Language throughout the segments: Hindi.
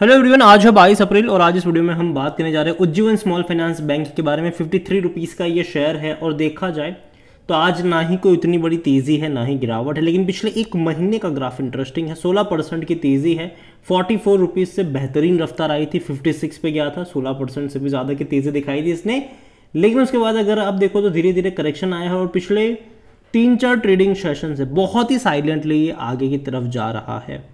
हेलो एवरीवन आज है बाईस अप्रैल और आज इस वीडियो में हम बात करने जा रहे हैं उज्जीवन स्मॉल फाइनेंस बैंक के बारे में फिफ्टी थ्री रुपीज़ का ये शेयर है और देखा जाए तो आज ना ही कोई इतनी बड़ी तेज़ी है ना ही गिरावट है लेकिन पिछले एक महीने का ग्राफ इंटरेस्टिंग है 16 परसेंट की तेज़ी है फोर्टी फोर रुपीज़ से बेहतरीन रफ्तार आई थी फिफ्टी सिक्स पे गया था सोलह परसेंट से भी ज़्यादा की तेज़ी दिखाई थी इसने लेकिन उसके बाद अगर आप देखो तो धीरे धीरे करेक्शन आया है और पिछले तीन चार ट्रेडिंग सेशन से बहुत ही साइलेंटली ये आगे की तरफ जा रहा है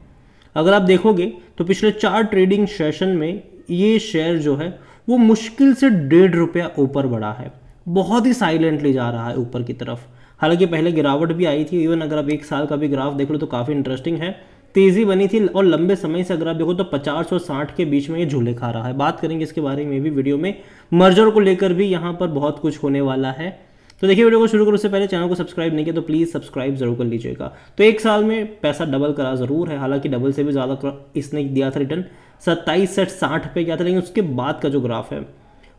अगर आप देखोगे तो पिछले चार ट्रेडिंग सेशन में ये शेयर जो है वो मुश्किल से डेढ़ रुपया ऊपर बढ़ा है बहुत ही साइलेंटली जा रहा है ऊपर की तरफ हालांकि पहले गिरावट भी आई थी इवन अगर आप एक साल का भी ग्राफ देख लो तो काफ़ी इंटरेस्टिंग है तेज़ी बनी थी और लंबे समय से अगर आप देखो तो 50 और 60 के बीच में ये झूले खा रहा है बात करेंगे इसके बारे में भी वीडियो में मर्जर को लेकर भी यहाँ पर बहुत कुछ होने वाला है तो देखिए वीडियो को शुरू करो उससे पहले चैनल को सब्सक्राइब नहीं किया तो प्लीज़ सब्सक्राइब जरूर कर लीजिएगा तो एक साल में पैसा डबल करा ज़रूर है हालांकि डबल से भी ज़्यादा इसने दिया था रिटर्न सत्ताईस सेट साठ पे गया था लेकिन उसके बाद का जो ग्राफ है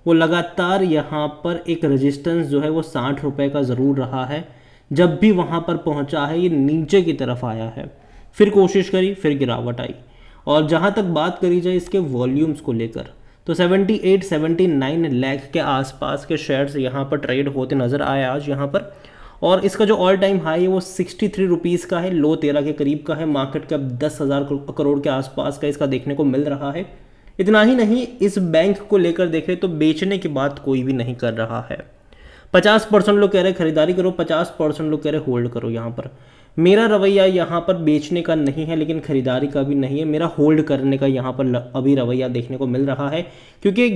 वो लगातार यहाँ पर एक रजिस्टेंस जो है वो साठ रुपये का ज़रूर रहा है जब भी वहाँ पर पहुँचा है ये नीचे की तरफ आया है फिर कोशिश करी फिर गिरावट आई और जहाँ तक बात करी जाए इसके वॉल्यूम्स को लेकर तो 78 79 लाख के आसपास के शेयर्स यहाँ पर ट्रेड होते नज़र आए आज यहाँ पर और इसका जो ऑल टाइम हाई है वो सिक्सटी थ्री रुपीज़ का है लो तेरह के करीब का है मार्केट कैप दस हज़ार करोड़ के आसपास का इसका देखने को मिल रहा है इतना ही नहीं इस बैंक को लेकर देखें तो बेचने की बात कोई भी नहीं कर रहा है पचास परसेंट लोग कह रहे खरीदारी करो पचास परसेंट लोग कह रहे होल्ड करो यहाँ पर मेरा रवैया यहाँ पर बेचने का नहीं है लेकिन ख़रीदारी का भी नहीं है मेरा होल्ड करने का यहाँ पर अभी रवैया देखने को मिल रहा है क्योंकि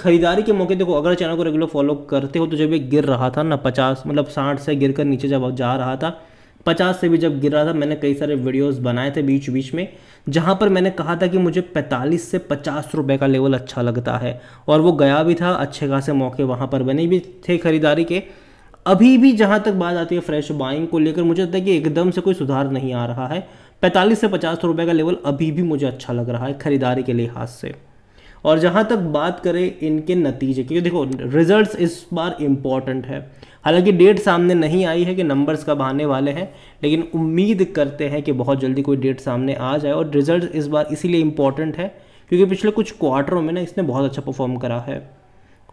खरीदारी के मौके देखो अगर चैनल को रेगुलर फॉलो करते हो तो जब ये गिर रहा था ना पचास मतलब साठ से गिर कर नीचे जब जा रहा था पचास से भी जब गिर रहा था मैंने कई सारे वीडियोस बनाए थे बीच बीच में जहाँ पर मैंने कहा था कि मुझे पैंतालीस से पचास रुपए का लेवल अच्छा लगता है और वो गया भी था अच्छे खासे मौके वहाँ पर बने भी थे खरीदारी के अभी भी जहां तक बात आती है फ्रेश बाइंग को लेकर मुझे लगता है कि एकदम से कोई सुधार नहीं आ रहा है पैंतालीस से पचास रुपए का लेवल अभी भी मुझे अच्छा लग रहा है खरीदारी के लिहाज से और जहाँ तक बात करें इनके नतीजे क्योंकि देखो रिजल्ट्स इस बार इम्पॉर्टेंट है हालांकि डेट सामने नहीं आई है कि नंबर्स कब आने वाले हैं लेकिन उम्मीद करते हैं कि बहुत जल्दी कोई डेट सामने आ जाए और रिजल्ट इस बार इसीलिए इम्पॉर्टेंट है क्योंकि पिछले कुछ क्वार्टरों में ना इसने बहुत अच्छा परफॉर्म करा है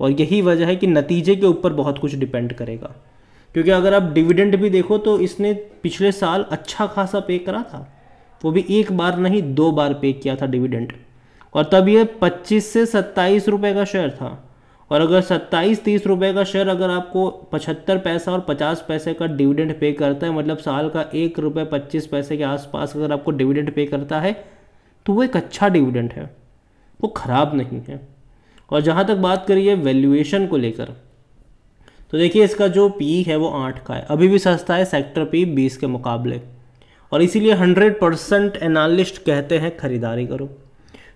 और यही वजह है कि नतीजे के ऊपर बहुत कुछ डिपेंड करेगा क्योंकि अगर आप डिविडेंड भी देखो तो इसने पिछले साल अच्छा खासा पे करा था वो भी एक बार नहीं दो बार पे किया था डिविडेंड और तब ये 25 से सत्ताईस रुपये का शेयर था और अगर सत्ताईस तीस रुपये का शेयर अगर आपको पचहत्तर पैसा और पचास पैसे का डिविडेंड पे करता है मतलब साल का एक रुपये पच्चीस पैसे के आसपास अगर आपको डिविडेंड पे करता है तो वो एक अच्छा डिविडेंड है वो ख़राब नहीं है और जहाँ तक बात करिए वैल्यूएशन को लेकर तो देखिए इसका जो पी है वो आठ का है अभी भी सस्ता है सेक्टर पी बीस के मुकाबले और इसीलिए हंड्रेड परसेंट एनालिस्ट कहते हैं खरीदारी करो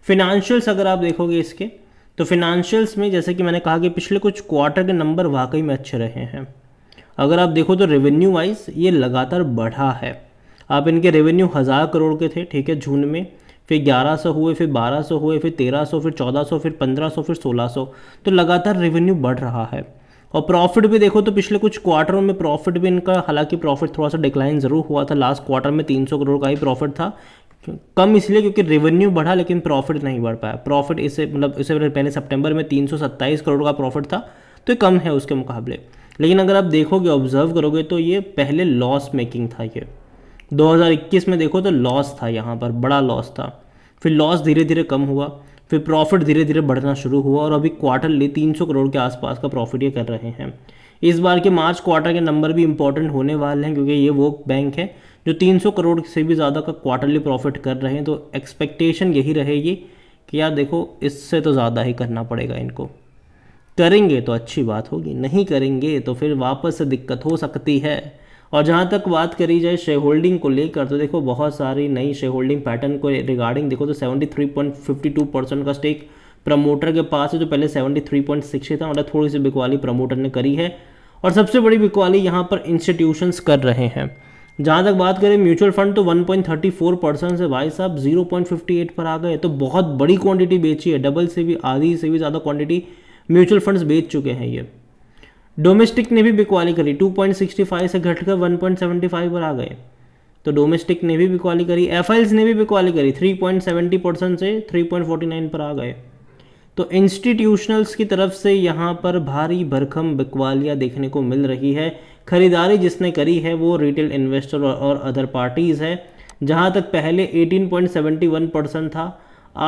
फिनांशियल्स अगर आप देखोगे इसके तो फिनेंशियल्स में जैसे कि मैंने कहा कि पिछले कुछ क्वार्टर के नंबर वाकई में अच्छे रहे हैं अगर आप देखो तो रेवेन्यू वाइज ये लगातार बढ़ा है आप इनके रेवेन्यू हज़ार करोड़ के थे ठीक है जून में फिर 1100 हुए फिर 1200 हुए फिर 1300 फिर 1400 फिर 1500 फिर 1600 तो लगातार रेवेन्यू बढ़ रहा है और प्रॉफिट भी देखो तो पिछले कुछ क्वार्टरों में प्रॉफिट भी इनका हालांकि प्रॉफिट थोड़ा सा डिक्लाइन ज़रूर हुआ था लास्ट क्वार्टर में 300 करोड़ का ही प्रॉफिट था कम इसलिए क्योंकि रेवेन्यू बढ़ा लेकिन प्रॉफिट नहीं बढ़ पाया प्रॉफिट इससे मतलब इससे पहले सेप्टेम्बर में तीन करोड़ का प्रॉफिट था तो कम है उसके मुकाबले लेकिन अगर आप देखोगे ऑब्जर्व करोगे तो ये पहले लॉस मेकिंग था ये 2021 में देखो तो लॉस था यहाँ पर बड़ा लॉस था फिर लॉस धीरे धीरे कम हुआ फिर प्रॉफिट धीरे धीरे बढ़ना शुरू हुआ और अभी क्वार्टरली 300 करोड़ के आसपास का प्रॉफिट ये कर रहे हैं इस बार के मार्च क्वार्टर के नंबर भी इंपॉर्टेंट होने वाले हैं क्योंकि ये वो बैंक है जो 300 करोड़ से भी ज़्यादा का क्वार्टरली प्रॉफिट कर रहे हैं तो एक्सपेक्टेशन यही रहेगी कि यार देखो इससे तो ज़्यादा ही करना पड़ेगा इनको करेंगे तो अच्छी बात होगी नहीं करेंगे तो फिर वापस से दिक्कत हो सकती है और जहाँ तक बात करी जाए शेयर होल्डिंग को लेकर तो देखो बहुत सारी नई शेयर होल्डिंग पैटर्न को रिगार्डिंग देखो तो 73.52 परसेंट का स्टेक प्रमोटर के पास है जो तो पहले 73.60 था मतलब थोड़ी सी बिकवाली प्रमोटर ने करी है और सबसे बड़ी बिकवाली यहाँ पर इंस्टीट्यूशंस कर रहे हैं जहाँ तक बात करें म्यूचुअल फंड तो 1.34 परसेंट से भाई साहब 0.58 पर आ गए तो बहुत बड़ी क्वांटिटी बेची है डबल से भी आधी से भी ज़्यादा क्वांटिटी म्यूचुअल फंड्स बेच चुके हैं ये डोमेस्टिक ने भी बिकवाली करी 2.65 से घटकर 1.75 पर आ गए तो डोमेस्टिक ने भी बिकवाली करी एफ ने भी बिकवाली करी 3.70 परसेंट से 3.49 पर आ गए तो इंस्टीट्यूशनल्स की तरफ से यहाँ पर भारी भरखम बिकवालियाँ देखने को मिल रही है खरीदारी जिसने करी है वो रिटेल इन्वेस्टर और अदर पार्टीज़ है जहाँ तक पहले 18.71 परसेंट था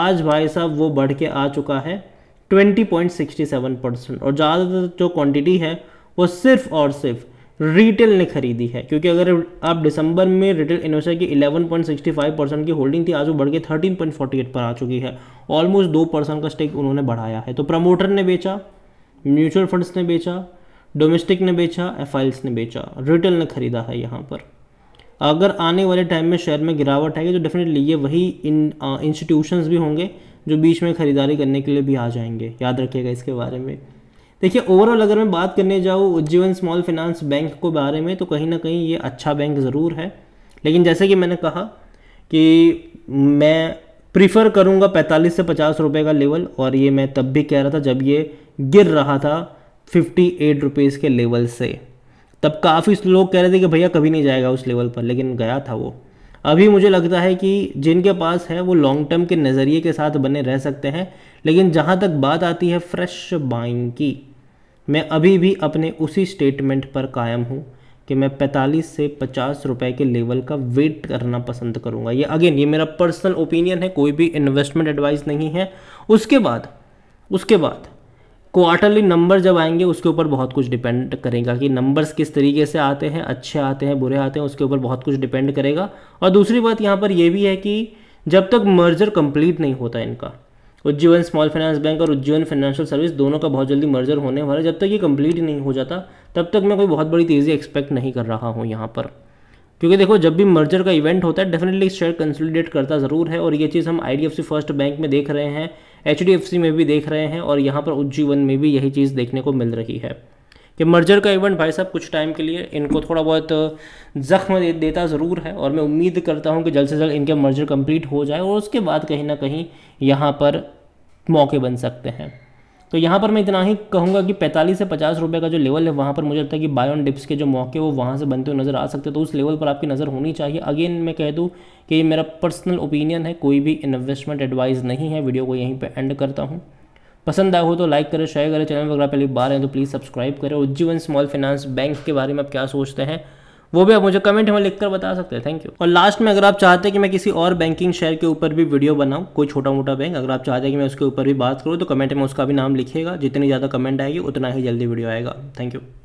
आज भाई साहब वो बढ़ के आ चुका है 20.67 परसेंट और ज़्यादातर जो क्वांटिटी है वो सिर्फ और सिर्फ रिटेल ने खरीदी है क्योंकि अगर आप दिसंबर में रिटेल इन्वेस्टर की 11.65 परसेंट की होल्डिंग थी आज वो बढ़ के 13.48 पर आ चुकी है ऑलमोस्ट दो परसेंट का स्टेक उन्होंने बढ़ाया है तो प्रमोटर ने बेचा म्यूचुअल फंड्स ने बेचा डोमेस्टिक ने बेचा एफ ने बेचा रिटेल ने खरीदा है यहाँ पर अगर आने वाले टाइम में शेयर में गिरावट आएगी तो डेफिनेटली ये वही इन इंस्टीट्यूशंस uh, भी होंगे जो बीच में ख़रीदारी करने के लिए भी आ जाएंगे याद रखिएगा इसके बारे में देखिए ओवरऑल अगर मैं बात करने जाऊँ उज्जीवन स्मॉल फाइनेंस बैंक के बारे में तो कहीं ना कहीं ये अच्छा बैंक ज़रूर है लेकिन जैसे कि मैंने कहा कि मैं प्रीफर करूँगा पैंतालीस से पचास रुपये का लेवल और ये मैं तब भी कह रहा था जब ये गिर रहा था फिफ्टी एट रुपीज़ के लेवल से तब काफ़ी लोग कह रहे थे कि भैया कभी नहीं जाएगा उस लेवल पर लेकिन गया था वो अभी मुझे लगता है कि जिनके पास है वो लॉन्ग टर्म के नज़रिए के साथ बने रह सकते हैं लेकिन जहाँ तक बात आती है फ्रेश बाइंग की मैं अभी भी अपने उसी स्टेटमेंट पर कायम हूँ कि मैं 45 से 50 रुपए के लेवल का वेट करना पसंद करूँगा ये अगेन ये मेरा पर्सनल ओपिनियन है कोई भी इन्वेस्टमेंट एडवाइस नहीं है उसके बाद उसके बाद क्वार्टरली नंबर जब आएंगे उसके ऊपर बहुत कुछ डिपेंड करेगा कि नंबर्स किस तरीके से आते हैं अच्छे आते हैं बुरे आते हैं उसके ऊपर बहुत कुछ डिपेंड करेगा और दूसरी बात यहाँ पर यह भी है कि जब तक मर्जर कंप्लीट नहीं होता इनका उज्जीवन स्मॉल फाइनेंस बैंक और उज्जीवन फाइनेंशियल सर्विस दोनों का बहुत जल्दी मर्जर होने वाला है जब तक ये कंप्लीट नहीं हो जाता तब तक मैं कोई बहुत बड़ी तेज़ी एक्सपेक्ट नहीं कर रहा हूँ यहाँ पर क्योंकि देखो जब भी मर्जर का इवेंट होता है डेफिनेटली शेयर कंसोलिडेट करता ज़रूर है और ये चीज़ हम आई फर्स्ट बैंक में देख रहे हैं एच में भी देख रहे हैं और यहाँ पर उज्जीवन में भी यही चीज़ देखने को मिल रही है कि मर्जर का इवेंट भाई साहब कुछ टाइम के लिए इनको थोड़ा बहुत जख्म दे, देता ज़रूर है और मैं उम्मीद करता हूँ कि जल्द से जल्द इनका मर्जर कंप्लीट हो जाए और उसके बाद कहीं ना कहीं यहाँ पर मौके बन सकते हैं तो यहाँ पर मैं इतना ही कहूँगा कि 45 से 50 रुपये का जो लेवल है वहाँ पर मुझे लगता है कि बाय ऑन डिप्स के जो मौके वो वहाँ से बनते हुए नज़र आ सकते हैं तो उस लेवल पर आपकी नज़र होनी चाहिए अगेन मैं कह दूँ कि ये मेरा पर्सनल ओपिनियन है कोई भी इन्वेस्टमेंट एडवाइस नहीं है वीडियो को यहीं पर एंड करता हूँ पसंद आया हो तो लाइक करें शेयर करें चैनल वगैरह पहली बार हैं तो प्लीज़ सब्सक्राइब करें उज्जीवन स्मॉल फाइनेंस बैंक के बारे में आप क्या सोचते हैं वो भी आप मुझे कमेंट में लिखकर बता सकते हैं थैंक यू और लास्ट में अगर आप चाहते हैं कि मैं किसी और बैंकिंग शेयर के ऊपर भी वीडियो बनाऊँ कोई छोटा मोटा बैंक अगर आप चाहते हैं कि मैं उसके ऊपर भी बात करूँ तो कमेंट में उसका भी नाम लिखेगा जितनी ज़्यादा कमेंट आएगी उतना ही जल्दी वीडियो आएगा थैंक यू